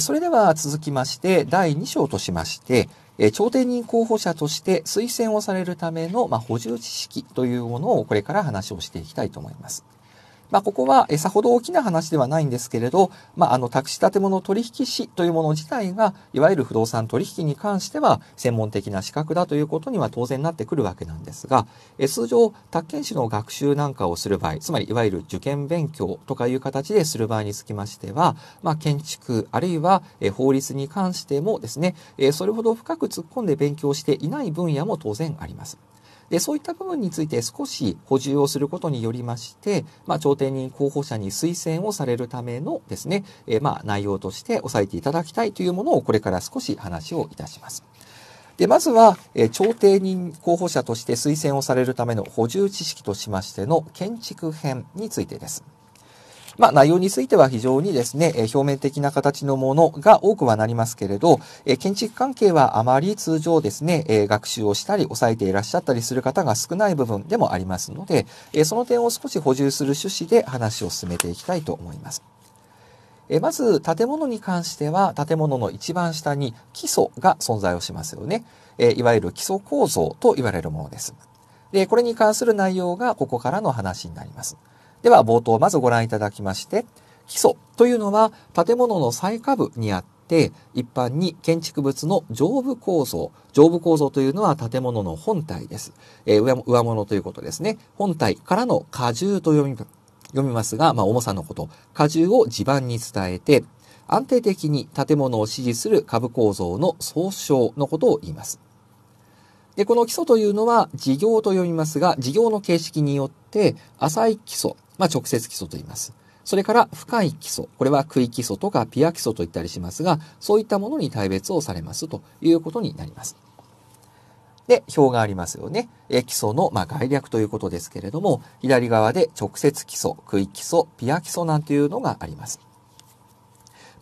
それでは続きまして、第2章としまして、朝廷人候補者として推薦をされるための、まあ、補充知識というものをこれから話をしていきたいと思います。まあ、ここはさほど大きな話ではないんですけれど、まあ、あの宅地建物取引士というもの自体がいわゆる不動産取引に関しては専門的な資格だということには当然なってくるわけなんですが通常宅建士の学習なんかをする場合つまりいわゆる受験勉強とかいう形でする場合につきましては、まあ、建築あるいは法律に関してもですねそれほど深く突っ込んで勉強していない分野も当然あります。で、そういった部分について少し補充をすることによりまして、まあ、調停人候補者に推薦をされるためのですね、えー、まあ、内容として押さえていただきたいというものをこれから少し話をいたします。で、まずは、えー、調停人候補者として推薦をされるための補充知識としましての建築編についてです。まあ、内容については非常にですね、え表面的な形のものが多くはなりますけれど、え建築関係はあまり通常ですね、え学習をしたり、抑えていらっしゃったりする方が少ない部分でもありますので、えその点を少し補充する趣旨で話を進めていきたいと思います。えまず建物に関しては建物の一番下に基礎が存在をしますよね。えいわゆる基礎構造と言われるものです。で、これに関する内容がここからの話になります。では冒頭まずご覧いただきまして、基礎というのは建物の最下部にあって、一般に建築物の上部構造。上部構造というのは建物の本体です。えー、上物ということですね。本体からの荷重と読み読みますが、まあ、重さのこと。荷重を地盤に伝えて、安定的に建物を支持する下部構造の総称のことを言います。で、この基礎というのは、事業と読みますが、事業の形式によって、浅い基礎、まあ、直接基礎と言います。それから深い基礎、これは区い基礎とかピア基礎と言ったりしますが、そういったものに大別をされますということになります。で、表がありますよね。え基礎の、まあ、概略ということですけれども、左側で直接基礎、区域基礎、ピア基礎なんていうのがあります。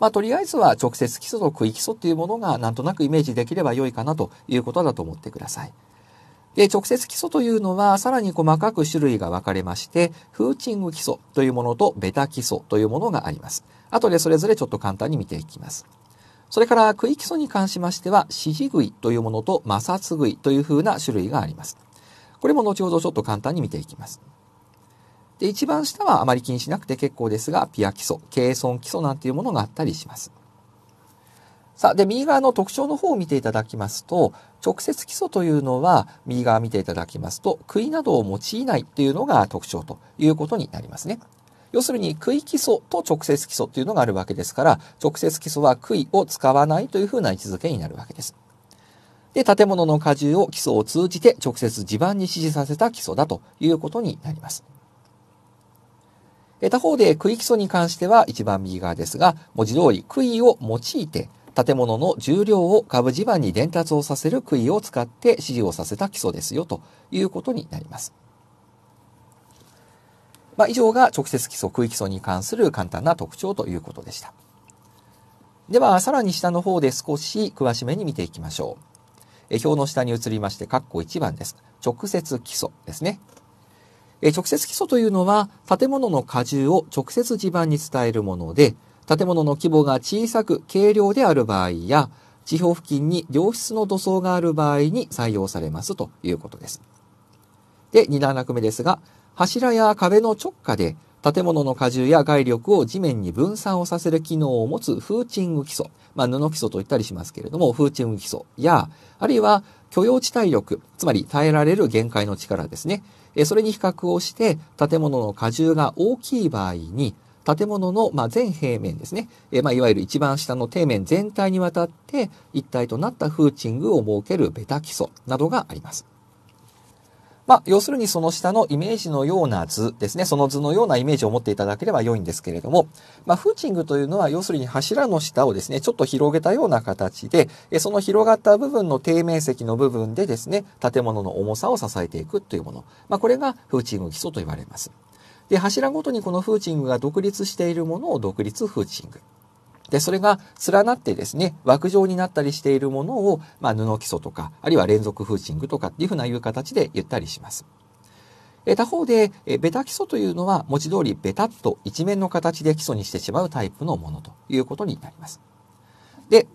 まあ、とりあえずは直接基礎と区域基礎っていうものがなんとなくイメージできれば良いかなということだと思ってください。で、直接基礎というのはさらに細かく種類が分かれまして、フーチング基礎というものとベタ基礎というものがあります。後でそれぞれちょっと簡単に見ていきます。それから区域基礎に関しましては、指示いというものと摩擦いというふうな種類があります。これも後ほどちょっと簡単に見ていきます。で、一番下はあまり気にしなくて結構ですが、ピア基礎、軽損基礎なんていうものがあったりします。さあ、で、右側の特徴の方を見ていただきますと、直接基礎というのは、右側見ていただきますと、杭などを用いないっていうのが特徴ということになりますね。要するに、杭基礎と直接基礎っていうのがあるわけですから、直接基礎は杭を使わないというふうな位置づけになるわけです。で、建物の荷重を基礎を通じて直接地盤に指示させた基礎だということになります。え他方で区域基礎に関しては一番右側ですが、文字通り杭を用いて、建物の重量を株地盤に伝達をさせる杭を使って指示をさせた基礎ですよということになります。まあ、以上が直接基礎、区域基礎に関する簡単な特徴ということでした。では、さらに下の方で少し詳しめに見ていきましょう。え表の下に移りまして、括弧1番です。直接基礎ですね。え直接基礎というのは建物の荷重を直接地盤に伝えるもので、建物の規模が小さく軽量である場合や、地表付近に良質の土層がある場合に採用されますということです。で、2段落目ですが、柱や壁の直下で建物の荷重や外力を地面に分散をさせる機能を持つフーチング基礎、まあ、布基礎と言ったりしますけれども、フーチング基礎や、あるいは許容地体力、つまり耐えられる限界の力ですね。えそれに比較をして建物の荷重が大きい場合に建物の、ま全平面ですね、えまいわゆる一番下の底面全体にわたって一体となったフーチングを設けるベタ基礎などがあります。まあ、要するにその下のイメージのような図ですね、その図のようなイメージを持っていただければ良いんですけれども、まあ、フーチングというのは要するに柱の下をですね、ちょっと広げたような形で、その広がった部分の底面積の部分でですね、建物の重さを支えていくというもの。まあ、これがフーチング基礎と言われます。で、柱ごとにこのフーチングが独立しているものを独立フーチング。で、それが連なってですね、枠状になったりしているものを、まあ、布基礎とか、あるいは連続フーチングとかっていうふうないう形で言ったりします。え他方で、えベタ基礎というのは文字通りベタっと一面の形で基礎にしてしまうタイプのものということになります。で、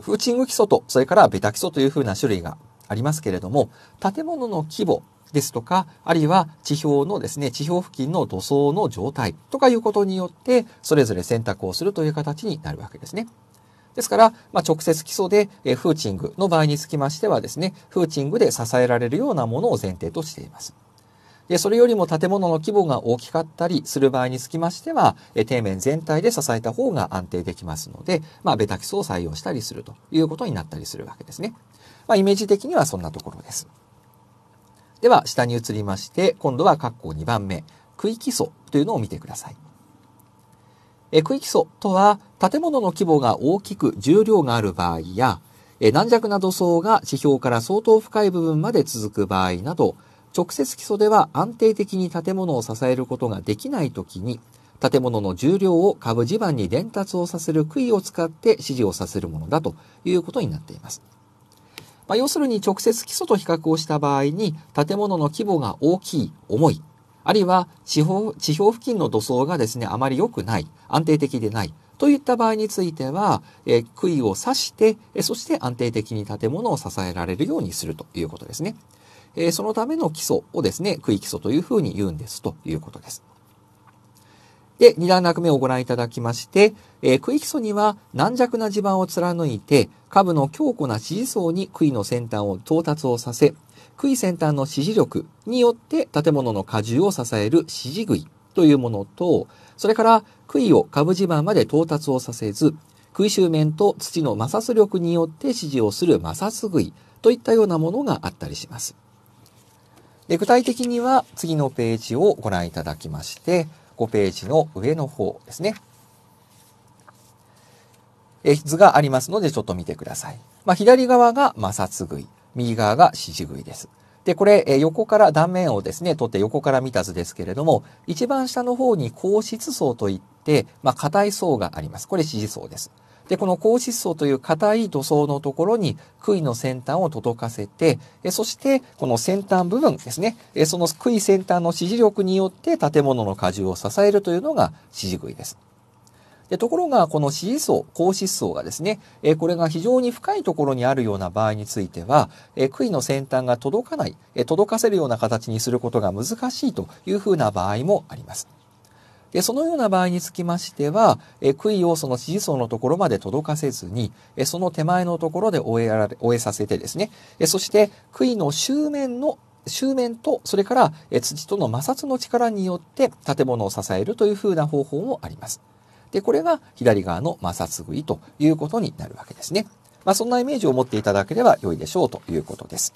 フーチング基礎と、それからベタ基礎というふうな種類がありますけれども、建物の規模、ですとか、あるいは地表のですね、地表付近の土層の状態とかいうことによって、それぞれ選択をするという形になるわけですね。ですから、まあ、直接基礎で、えフーチングの場合につきましてはですね、フーチングで支えられるようなものを前提としています。で、それよりも建物の規模が大きかったりする場合につきましては、え底面全体で支えた方が安定できますので、まあ、ベタ基礎を採用したりするということになったりするわけですね。まあ、イメージ的にはそんなところです。では、下に移りまして、今度は括弧2番目、区域礎というのを見てください。え区域礎とは、建物の規模が大きく重量がある場合や、え軟弱な土層が地表から相当深い部分まで続く場合など、直接基礎では安定的に建物を支えることができない時に、建物の重量を下部地盤に伝達をさせる杭を使って指示をさせるものだということになっています。まあ、要するに直接基礎と比較をした場合に建物の規模が大きい、重い、あるいは地方地表付近の土層がですね、あまり良くない、安定的でない、といった場合については、えー、杭を刺して、えそして安定的に建物を支えられるようにするということですね。えー、そのための基礎をですね、杭基礎というふうに言うんですということです。で、2段落目をご覧いただきまして、えー、域基には軟弱な地盤を貫いて、株の強固な支持層に杭の先端を到達をさせ、杭先端の支持力によって建物の荷重を支える支持杭というものと、それから杭を株地盤まで到達をさせず、杭周面と土の摩擦力によって支持をする摩擦杭といったようなものがあったりします。で具体的には次のページをご覧いただきまして、5ページの上の方ですね。え図がありますのでちょっと見てください。まあ、左側が摩擦具い、右側が支持具いです。で、これ、え横から断面をですね、取って横から見た図ですけれども、一番下の方に硬質層といって、まあ、硬い層があります。これ支持層です。で、この高質素という硬い塗装のところに杭の先端を届かせて、そしてこの先端部分ですね、その杭先端の支持力によって建物の荷重を支えるというのが支持杭です。でところが、この支持層、高質層がですね、これが非常に深いところにあるような場合については、杭の先端が届かない、届かせるような形にすることが難しいというふうな場合もあります。で、そのような場合につきましては、え杭をその支持層のところまで届かせずに、えその手前のところで終えられ、終えさせてですね、えそして杭の周面の周面と、それから土との摩擦の力によって建物を支えるというふうな方法もあります。で、これが左側の摩擦杭ということになるわけですね。まあ、そんなイメージを持っていただければ良いでしょうということです。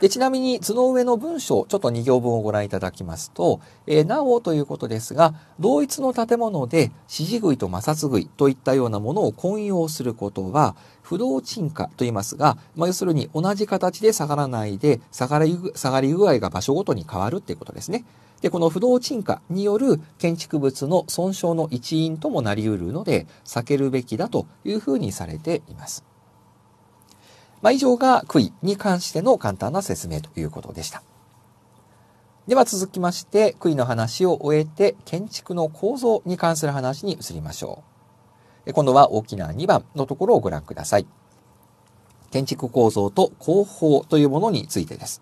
で、ちなみに図の上の文章、ちょっと2行分をご覧いただきますと、えー、なおということですが、同一の建物で指示食いと摩擦食いといったようなものを混用することは、不動沈下と言いますが、まあ、要するに同じ形で下がらないで、下がり、下がり具合が場所ごとに変わるということですね。で、この不動沈下による建築物の損傷の一因ともなり得るので、避けるべきだというふうにされています。まあ、以上が杭に関しての簡単な説明ということでした。では続きまして、杭の話を終えて、建築の構造に関する話に移りましょう。今度は大きな2番のところをご覧ください。建築構造と工法というものについてです。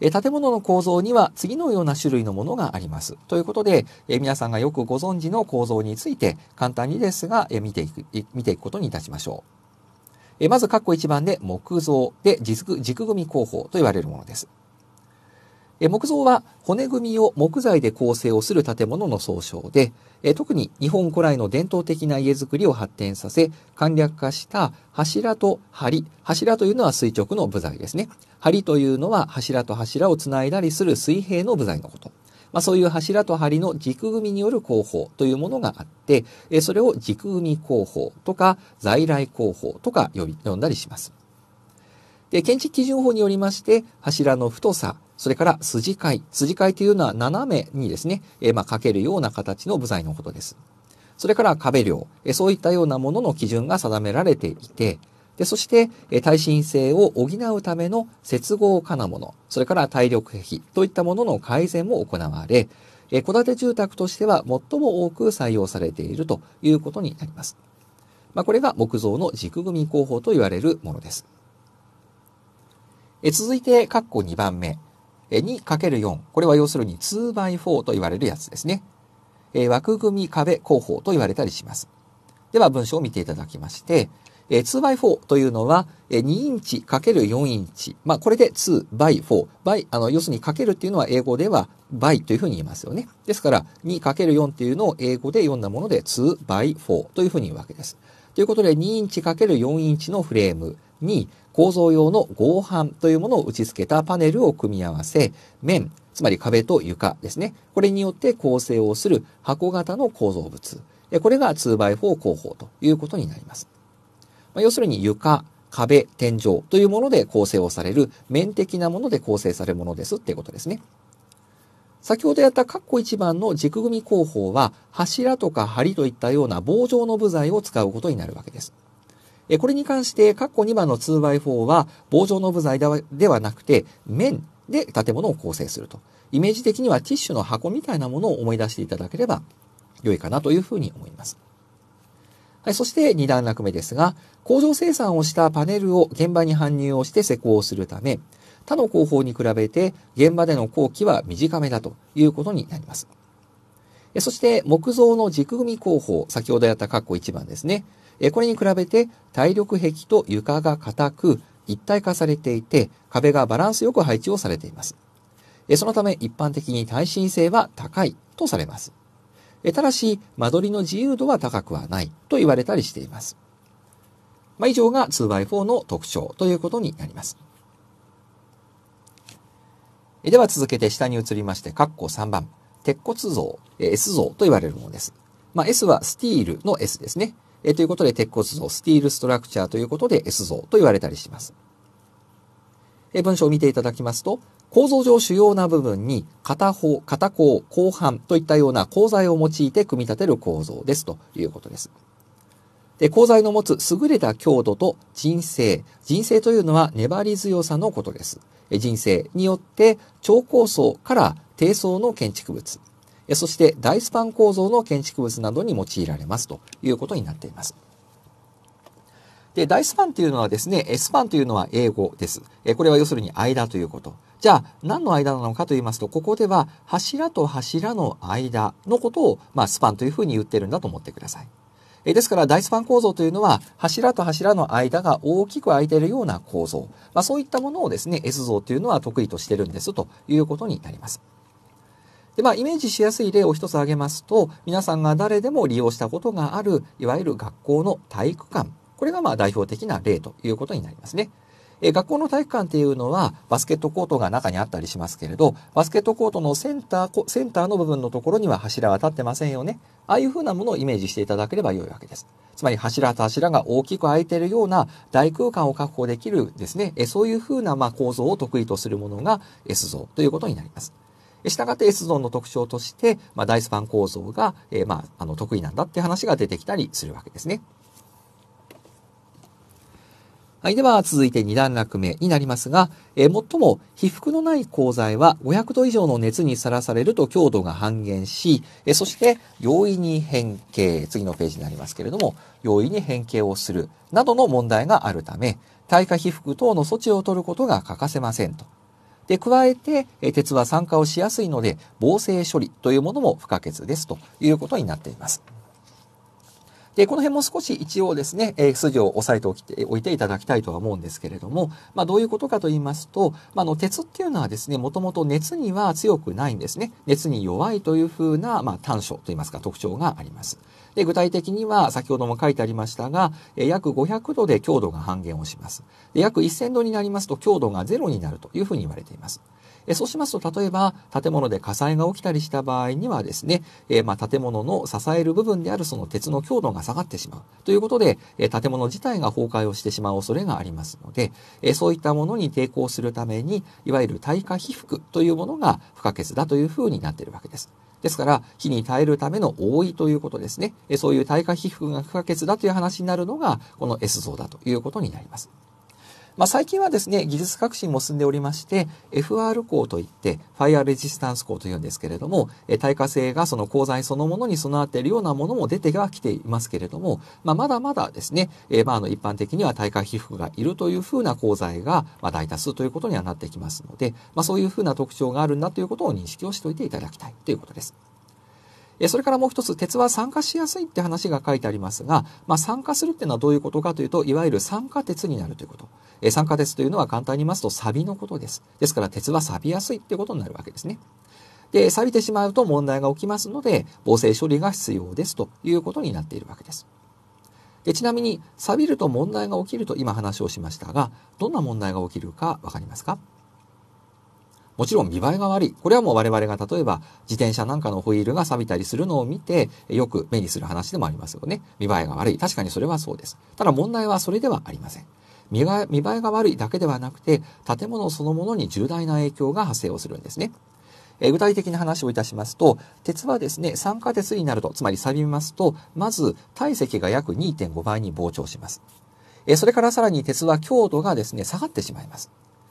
建物の構造には次のような種類のものがあります。ということで、皆さんがよくご存知の構造について簡単にですが見ていく見ていくことにいたしましょう。えまず、括弧1番で木造で軸軸組工法と言われるものです。え木造は骨組みを木材で構成をする建物の総称で、え特に日本古来の伝統的な家づくりを発展させ、簡略化した柱と梁。柱というのは垂直の部材ですね。梁というのは柱と柱をつないだりする水平の部材のこと。まあ、そういう柱と梁の軸組みによる工法というものがあって、えそれを軸組み工法とか在来工法とか呼び呼んだりします。で、建築基準法によりまして、柱の太さ、それから筋階。筋階というのは斜めにですね、えまあ、かけるような形の部材のことです。それから壁量、そういったようなものの基準が定められていて、で、そして、耐震性を補うための接合金物、それから体力壁といったものの改善も行われ、戸建て住宅としては最も多く採用されているということになります。まあ、これが木造の軸組工法と言われるものです。え続いて、括弧2番目。2×4。これは要するに 2x4 と言われるやつですね。え枠組み壁工法と言われたりします。では文章を見ていただきまして、えー、2x4 というのは、えー、2インチ ×4 インチ。まあ、これで 2x4。倍、あの、要するにかけるっていうのは英語では倍というふうに言いますよね。ですから、2×4 っていうのを英語で読んだもので 2x4 というふうに言うわけです。ということで、2インチ ×4 インチのフレームに、構造用の合板というものを打ち付けたパネルを組み合わせ、面、つまり壁と床ですね。これによって構成をする箱型の構造物。これが 2x4 工法ということになります。まあ、要するに床、壁、天井というもので構成をされる、面的なもので構成されるものですっていうことですね。先ほどやった括弧1番の軸組工法は、柱とか梁といったような棒状の部材を使うことになるわけです。これに関して、括弧2番の 2x4 は棒状の部材ではなくて、面で建物を構成すると。イメージ的にはティッシュの箱みたいなものを思い出していただければ良いかなというふうに思います。はい、そして2段落目ですが、工場生産をしたパネルを現場に搬入をして施工するため、他の工法に比べて現場での工期は短めだということになります。そして木造の軸組工法、先ほどやった括弧1番ですね。これに比べて体力壁と床が硬く一体化されていて壁がバランスよく配置をされています。そのため一般的に耐震性は高いとされます。ただし、間取りの自由度は高くはないと言われたりしています。まあ、以上が 2x4 の特徴ということになります。では続けて下に移りまして、括弧3番。鉄骨像、S 像と言われるものです。まあ、S はスティールの S ですね。えということで、鉄骨像、スティールストラクチャーということで S 像と言われたりします。え文章を見ていただきますと、構造上主要な部分に片方、片方、後半といったような鋼材を用いて組み立てる構造ですということです。で鋼材の持つ優れた強度と人生。人生というのは粘り強さのことです。人生によって超高層から低層の建築物、そして大スパン構造の建築物などに用いられますということになっています。で、大スパンというのはですね、スパンというのは英語です。これは要するに間ということ。じゃあ、何の間なのかと言いますと、ここでは柱と柱の間のことを、まあ、スパンというふうに言ってるんだと思ってください。えですから、大スパン構造というのは、柱と柱の間が大きく空いているような構造。まあ、そういったものをですね、S 像というのは得意としてるんですということになります。で、まあ、イメージしやすい例を一つ挙げますと、皆さんが誰でも利用したことがある、いわゆる学校の体育館これがまあ代表的な例ということになりますね。え学校の体育館っていうのはバスケットコートが中にあったりしますけれど、バスケットコートのセンター、センターの部分のところには柱は立ってませんよね。ああいう風なものをイメージしていただければ良いわけです。つまり柱と柱が大きく空いているような大空間を確保できるですね、えそういう風なま構造を得意とするものが S 像ということになります。したがって S ゾーンの特徴として、まあ、ダスパン構造が、えまあ、あの得意なんだって話が出てきたりするわけですね。はい、では続いて2段落目になりますが、えー、最も被覆のない鋼材は500度以上の熱にさらされると強度が半減し、えー、そして容易に変形、次のページになりますけれども、容易に変形をするなどの問題があるため、耐火被覆等の措置を取ることが欠かせませんと。で、加えて、え鉄は酸化をしやすいので、防性処理というものも不可欠ですということになっています。で、この辺も少し一応ですね、えー、筋を押さえておきて、おいていただきたいとは思うんですけれども、まあ、どういうことかと言いますと、まあ、の、鉄っていうのはですね、もともと熱には強くないんですね。熱に弱いというふうな、まあ、短所といいますか、特徴があります。で、具体的には、先ほども書いてありましたが、えー、約500度で強度が半減をします。で、約1000度になりますと、強度がゼロになるというふうに言われています。えそうしますと、例えば建物で火災が起きたりした場合にはですね、えまあ、建物の支える部分であるその鉄の強度が下がってしまうということで、え建物自体が崩壊をしてしまう恐れがありますので、えそういったものに抵抗するために、いわゆる耐火被覆というものが不可欠だというふうになっているわけです。ですから、火に耐えるための覆いということですね。そういう耐火被覆が不可欠だという話になるのが、この S 像だということになります。まあ、最近はですね、技術革新も進んでおりまして、FR 鋼といって、ファイアレジスタンス鋼というんですけれども、耐火性がその鋼材そのものに備わっているようなものも出てはきていますけれども、まあ、まだまだですね、まあ、あの一般的には耐火被覆がいるというふうな鋼材が、ま大多数ということにはなってきますので、まそういうふうな特徴があるんだということを認識をしておいていただきたいということです。えそれからもう一つ、鉄は酸化しやすいって話が書いてありますが、まあ、酸化するっていうのはどういうことかというと、いわゆる酸化鉄になるということ。え酸化鉄というのは簡単に言いますと、錆のことです。ですから、鉄は錆びやすいっていうことになるわけですね。で、錆びてしまうと問題が起きますので、防水処理が必要ですということになっているわけです。でちなみに、錆びると問題が起きると今話をしましたが、どんな問題が起きるかわかりますかもちろん見栄えが悪い。これはもう我々が例えば自転車なんかのホイールが錆びたりするのを見て、よく目にする話でもありますよね。見栄えが悪い。確かにそれはそうです。ただ問題はそれではありません。見栄えが悪いだけではなくて、建物そのものに重大な影響が発生をするんですね。え具体的な話をいたしますと、鉄はですね、酸化鉄になると、つまり錆びますと、まず体積が約2.5倍に膨張します。えそれからさらに鉄は強度がですね、下がってしまいます。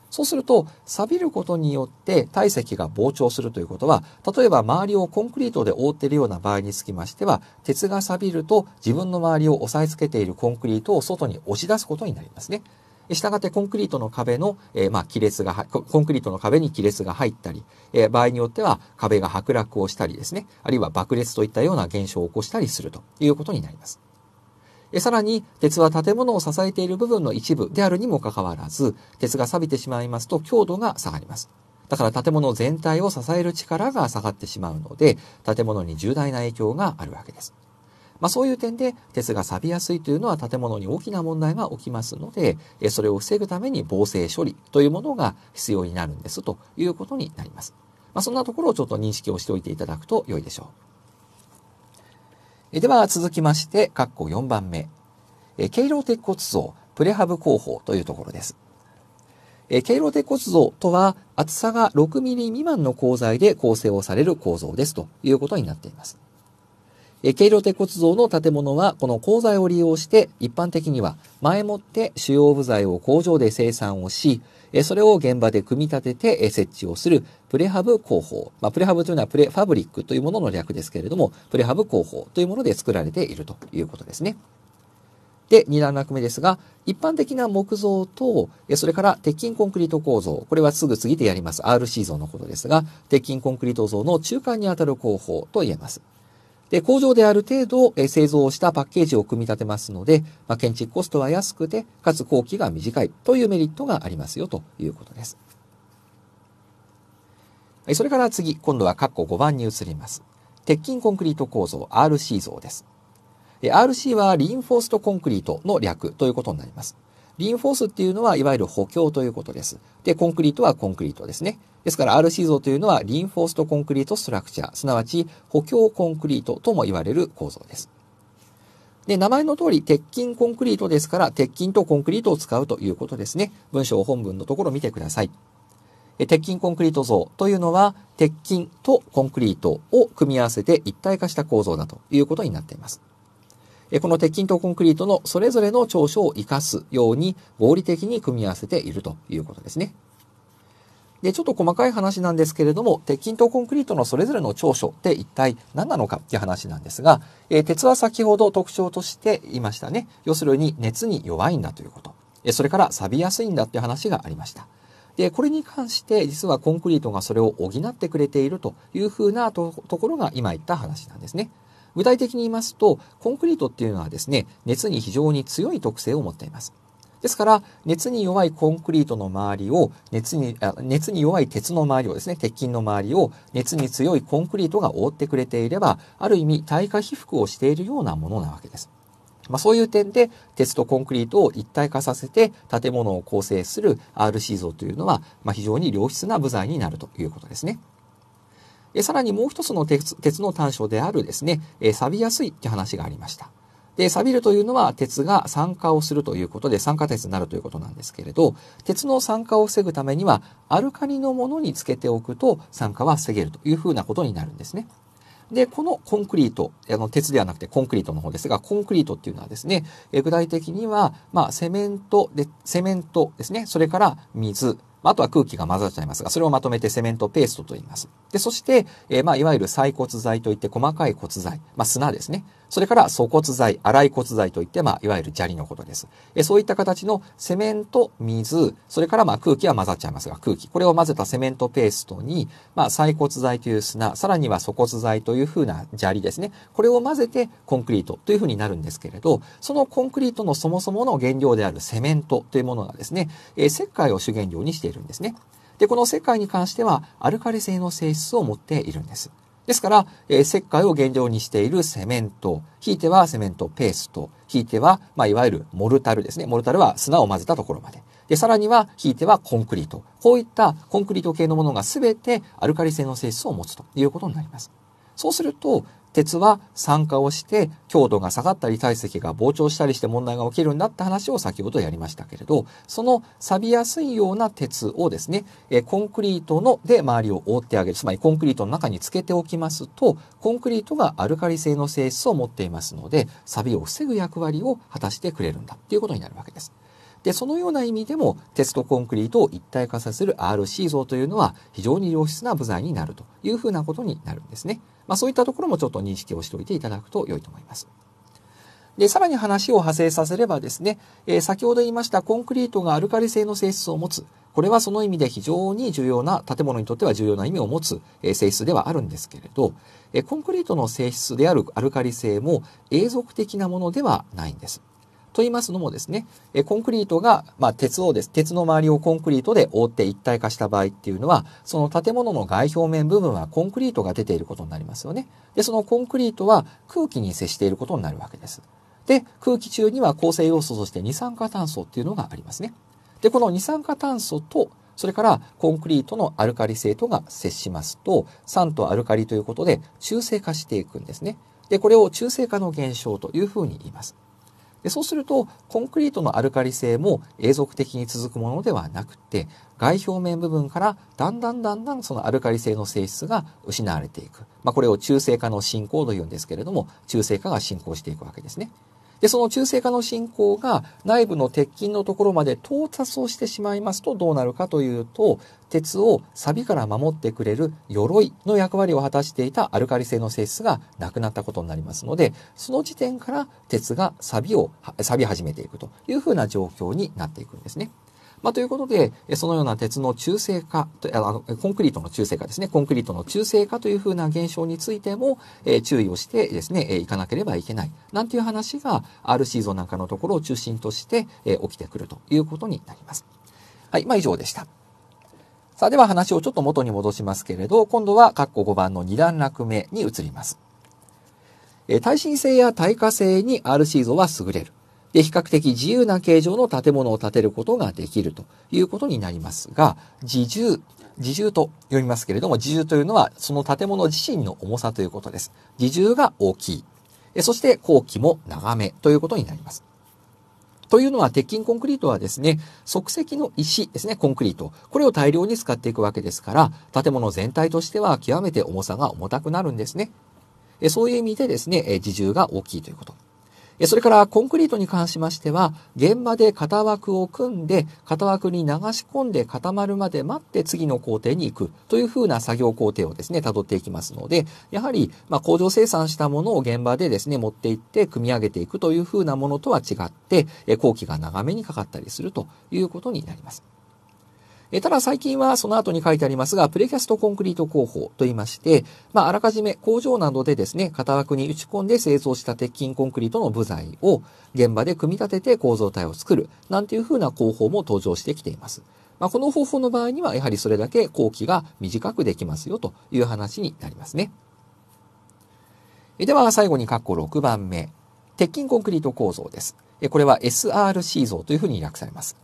そうすると、錆びることによって体積が膨張するということは、例えば周りをコンクリートで覆っているような場合につきましては、鉄が錆びると自分の周りを押さえつけているコンクリートを外に押し出すことになりますね。したがってコンクリートの壁の、えー、まあ、亀裂が、コンクリートの壁に亀裂が入ったり、えー、場合によっては壁が剥落をしたりですね、あるいは爆裂といったような現象を起こしたりするということになります。さらに、鉄は建物を支えている部分の一部であるにもかかわらず、鉄が錆びてしまいますと強度が下がります。だから建物全体を支える力が下がってしまうので、建物に重大な影響があるわけです。まあ、そういう点で、鉄が錆びやすいというのは建物に大きな問題が起きますので、それを防ぐために防性処理というものが必要になるんですということになります。まあ、そんなところをちょっと認識をしておいていただくと良いでしょう。では続きまして、括弧4番目。経路鉄骨像、プレハブ工法というところです。経路鉄骨像とは、厚さが6ミリ未満の鋼材で構成をされる構造ですということになっています。え軽量鉄骨造の建物はこの鋼材を利用して一般的には前もって主要部材を工場で生産をし、えそれを現場で組み立ててえ設置をするプレハブ工法。まあ、プレハブというのはプレファブリックというものの略ですけれども、プレハブ工法というもので作られているということですね。で、2段落目ですが、一般的な木造と、それから鉄筋コンクリート構造、これはすぐ次でやります RC 像のことですが、鉄筋コンクリート像の中間にあたる工法と言えます。で、工場である程度、え製造したパッケージを組み立てますので、まあ、建築コストは安くて、かつ工期が短いというメリットがありますよということです。それから次、今度は括弧5番に移ります。鉄筋コンクリート構造 RC 像です。RC はリインフォーストコンクリートの略ということになります。リインフォースっていうのはいわゆる補強ということです。で、コンクリートはコンクリートですね。ですから RC 像というのはリンフォーストコンクリートストラクチャー、すなわち補強コンクリートとも言われる構造です。で、名前の通り、鉄筋コンクリートですから、鉄筋とコンクリートを使うということですね。文章本文のところを見てください。鉄筋コンクリート像というのは、鉄筋とコンクリートを組み合わせて一体化した構造だということになっています。この鉄筋とコンクリートのそれぞれの長所を活かすように合理的に組み合わせているということですね。で、ちょっと細かい話なんですけれども、鉄筋とコンクリートのそれぞれの長所って一体何なのかって話なんですが、えー、鉄は先ほど特徴として言いましたね。要するに熱に弱いんだということ。えそれから錆びやすいんだって話がありました。で、これに関して実はコンクリートがそれを補ってくれているというふうなところが今言った話なんですね。具体的に言いますと、コンクリートっていうのはですね、熱に非常に強い特性を持っています。ですから、熱に弱いコンクリートの周りを、熱に、熱に弱い鉄の周りをですね、鉄筋の周りを、熱に強いコンクリートが覆ってくれていれば、ある意味、耐火被覆をしているようなものなわけです。まあ、そういう点で、鉄とコンクリートを一体化させて、建物を構成する RC 像というのは、まあ、非常に良質な部材になるということですね。さらにもう一つの鉄の短所であるですね、錆びやすいって話がありました。で、錆びるというのは鉄が酸化をするということで、酸化鉄になるということなんですけれど、鉄の酸化を防ぐためには、アルカリのものにつけておくと酸化は防げるというふうなことになるんですね。で、このコンクリート、あの、鉄ではなくてコンクリートの方ですが、コンクリートっていうのはですね、え具体的には、まあ、セメントで、セメントですね、それから水、あとは空気が混ざっちゃいますが、それをまとめてセメントペーストと言います。で、そして、えー、まあ、いわゆる細骨材といって細かい骨材、まあ、砂ですね。それから粗骨材、粗い骨材といって、まあ、いわゆる砂利のことです。えそういった形のセメント、水、それからまあ空気は混ざっちゃいますが、空気。これを混ぜたセメントペーストに、まあ、細骨材という砂、さらには粗骨材というふうな砂利ですね。これを混ぜてコンクリートというふうになるんですけれど、そのコンクリートのそもそもの原料であるセメントというものがですね、え石灰を主原料にしているんですね。で、この石灰に関しては、アルカリ性の性質を持っているんです。ですから、えー、石灰を原料にしているセメント、ひいてはセメントペースト、ひいては、まあ、いわゆるモルタルですね。モルタルは砂を混ぜたところまで。で、さらには、ひいてはコンクリート。こういったコンクリート系のものが全てアルカリ性の性質を持つということになります。そうすると、鉄は酸化をして強度が下がったり体積が膨張したりして問題が起きるんだって話を先ほどやりましたけれどその錆びやすいような鉄をですねコンクリートので周りを覆ってあげるつまりコンクリートの中につけておきますとコンクリートがアルカリ性の性質を持っていますので錆を防ぐ役割を果たしてくれるんだっていうことになるわけです。で、そのような意味でも、鉄とコンクリートを一体化させる RC 像というのは非常に良質な部材になるというふうなことになるんですね。まあ、そういったところもちょっと認識をしておいていただくと良いと思います。で、さらに話を派生させればですね、えー、先ほど言いましたコンクリートがアルカリ性の性質を持つ、これはその意味で非常に重要な、建物にとっては重要な意味を持つ性質ではあるんですけれど、コンクリートの性質であるアルカリ性も永続的なものではないんです。と言いますのもですね、えコンクリートが、まあ、鉄をです、鉄の周りをコンクリートで覆って一体化した場合っていうのは、その建物の外表面部分はコンクリートが出ていることになりますよね。で、そのコンクリートは空気に接していることになるわけです。で、空気中には構成要素として二酸化炭素っていうのがありますね。で、この二酸化炭素と、それからコンクリートのアルカリ性とが接しますと、酸とアルカリということで中性化していくんですね。で、これを中性化の現象というふうに言います。でそうするとコンクリートのアルカリ性も永続的に続くものではなくて外表面部分からだんだんだんだんそのアルカリ性の性質が失われていく、まあ、これを中性化の進行というんですけれども中性化が進行していくわけですね。で、その中性化の進行が内部の鉄筋のところまで到達をしてしまいますとどうなるかというと、鉄を錆から守ってくれる鎧の役割を果たしていたアルカリ性の性質がなくなったことになりますので、その時点から鉄が錆を、錆び始めていくというふうな状況になっていくんですね。まあ、ということで、そのような鉄の中性化、あのコンクリートの中性化ですね、コンクリートの中性化というふうな現象についても、え注意をしてですね、えいかなければいけない、なんていう話が RC 像なんかのところを中心として、え起きてくるということになります。はい、まあ以上でした。さあでは話をちょっと元に戻しますけれど、今度は括弧5番の2段落目に移ります。耐震性や耐火性に RC 像は優れる。で、比較的自由な形状の建物を建てることができるということになりますが、自重、自重と読みますけれども、自重というのはその建物自身の重さということです。自重が大きい。そして工期も長めということになります。というのは、鉄筋コンクリートはですね、即席の石ですね、コンクリート。これを大量に使っていくわけですから、建物全体としては極めて重さが重たくなるんですね。そういう意味でですね、自重が大きいということ。それからコンクリートに関しましては、現場で型枠を組んで、型枠に流し込んで固まるまで待って次の工程に行くというふうな作業工程をですね、辿っていきますので、やはり、ま工場生産したものを現場でですね、持っていって組み上げていくというふうなものとは違って、工期が長めにかかったりするということになります。えただ最近はその後に書いてありますが、プレキャストコンクリート工法と言いまして、まあ、あらかじめ工場などでですね、型枠に打ち込んで製造した鉄筋コンクリートの部材を現場で組み立てて構造体を作る、なんていう風な工法も登場してきています。まあ、この方法の場合には、やはりそれだけ工期が短くできますよという話になりますね。では、最後に括弧6番目。鉄筋コンクリート構造です。これは SRC 像というふうに訳されます。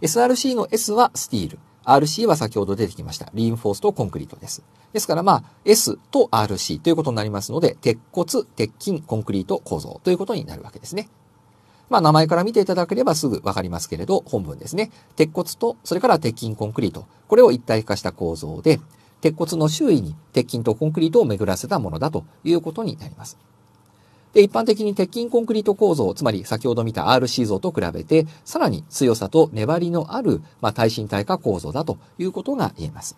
SRC の S はスティール。RC は先ほど出てきました。リンフォースとコンクリートです。ですからまあ、S と RC ということになりますので、鉄骨、鉄筋、コンクリート構造ということになるわけですね。まあ、名前から見ていただければすぐわかりますけれど、本文ですね。鉄骨と、それから鉄筋コンクリート。これを一体化した構造で、鉄骨の周囲に鉄筋とコンクリートを巡らせたものだということになります。で、一般的に鉄筋コンクリート構造、つまり先ほど見た RC 像と比べて、さらに強さと粘りのある、まあ、耐震耐火構造だということが言えます。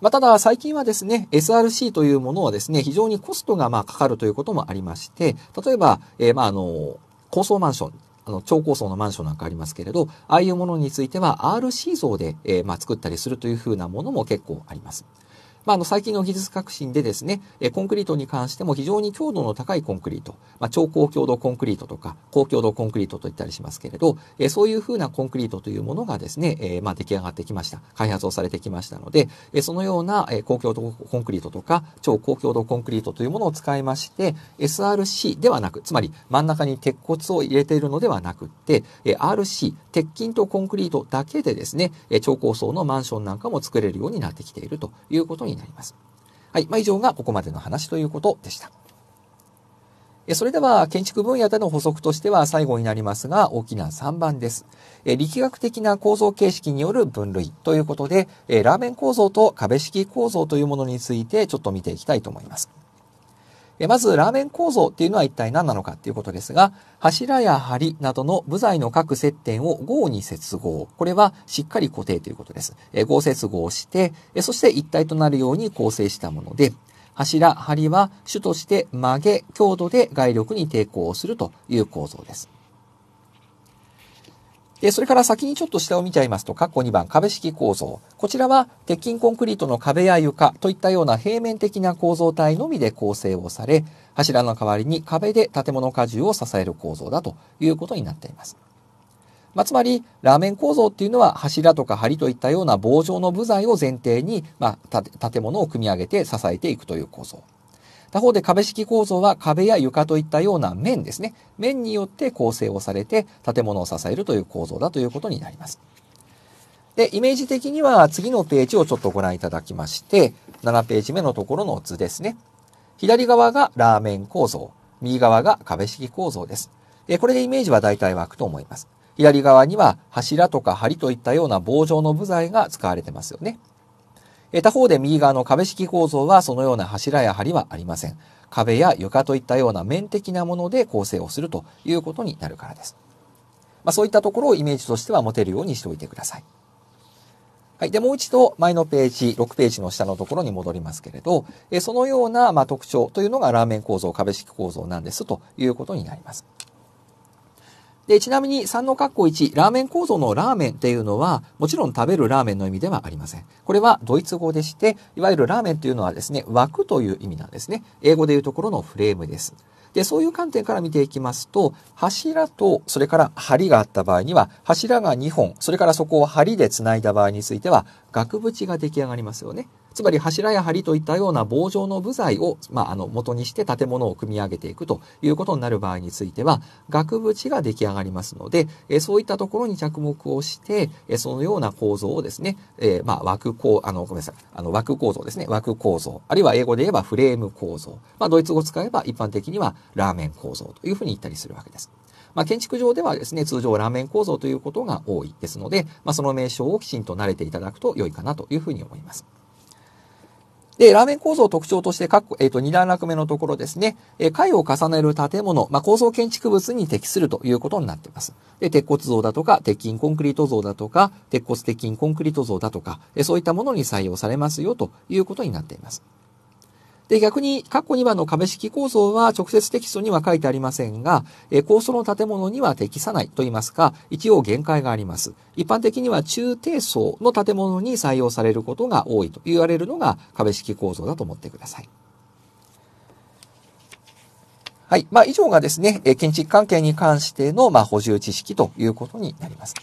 まあ、ただ最近はですね、SRC というものはですね、非常にコストがまあかかるということもありまして、例えば、えー、まああの、高層マンション、あの超高層のマンションなんかありますけれど、ああいうものについては RC 像で、えー、まあ作ったりするというふうなものも結構あります。まあ、あの最近の技術革新でですね、コンクリートに関しても非常に強度の高いコンクリート、まあ、超高強度コンクリートとか、高強度コンクリートといったりしますけれど、そういうふうなコンクリートというものがですね、まあ、出来上がってきました。開発をされてきましたので、そのような高強度コンクリートとか、超高強度コンクリートというものを使いまして、SRC ではなく、つまり真ん中に鉄骨を入れているのではなくって、RC、鉄筋とコンクリートだけでですね、超高層のマンションなんかも作れるようになってきているということにになります。はい。まあ、以上がここまでの話ということでした。それでは、建築分野での補足としては最後になりますが、大きな3番です。力学的な構造形式による分類ということで、ラーメン構造と壁式構造というものについてちょっと見ていきたいと思います。まず、ラーメン構造っていうのは一体何なのかっていうことですが、柱や梁などの部材の各接点を合に接合。これはしっかり固定ということです。合接合して、そして一体となるように構成したもので、柱、梁は主として曲げ、強度で外力に抵抗するという構造です。で、それから先にちょっと下を見ちゃいますと、括弧2番、壁式構造。こちらは、鉄筋コンクリートの壁や床といったような平面的な構造体のみで構成をされ、柱の代わりに壁で建物荷重を支える構造だということになっています。まあ、つまり、ラーメン構造っていうのは、柱とか梁といったような棒状の部材を前提に、まあ、建物を組み上げて支えていくという構造。他方で壁式構造は壁や床といったような面ですね。面によって構成をされて建物を支えるという構造だということになります。で、イメージ的には次のページをちょっとご覧いただきまして、7ページ目のところの図ですね。左側がラーメン構造、右側が壁式構造です。でこれでイメージは大体湧くと思います。左側には柱とか梁といったような棒状の部材が使われてますよね。他方で右側の壁式構造はそのような柱や梁はありません。壁や床といったような面的なもので構成をするということになるからです。まあ、そういったところをイメージとしては持てるようにしておいてください。はい。で、もう一度前のページ、6ページの下のところに戻りますけれど、えそのようなま特徴というのがラーメン構造、壁式構造なんですということになります。で、ちなみに3の括弧1、ラーメン構造のラーメンっていうのは、もちろん食べるラーメンの意味ではありません。これはドイツ語でして、いわゆるラーメンというのはですね、枠という意味なんですね。英語でいうところのフレームです。で、そういう観点から見ていきますと、柱と、それから梁があった場合には、柱が2本、それからそこを梁で繋いだ場合については、額縁が出来上がりますよね。つまり柱や梁といったような棒状の部材を、まあ、あの元にして建物を組み上げていくということになる場合については額縁が出来上がりますので、えそういったところに着目をして、えそのような構造をですね、えー、まあ、枠構あのごめんなさいあの枠構造ですね枠構造あるいは英語で言えばフレーム構造、まあ、ドイツ語を使えば一般的にはラーメン構造というふうに言ったりするわけです。まあ、建築上ではですね、通常ラーメン構造ということが多いですので、まあ、その名称をきちんと慣れていただくと良いかなというふうに思います。で、ラーメン構造特徴として、えっ、ー、と、二段落目のところですね、えー、階を重ねる建物、まあ、構造建築物に適するということになっています。で、鉄骨像だとか、鉄筋コンクリート像だとか、鉄骨鉄筋コンクリート像だとか、そういったものに採用されますよということになっています。で、逆に、括弧2番の壁式構造は直接テキストには書いてありませんが、え構想の建物には適さないと言いますか、一応限界があります。一般的には中低層の建物に採用されることが多いと言われるのが壁式構造だと思ってください。はい。まあ、以上がですね、建築関係に関しての、まあ、補充知識ということになります。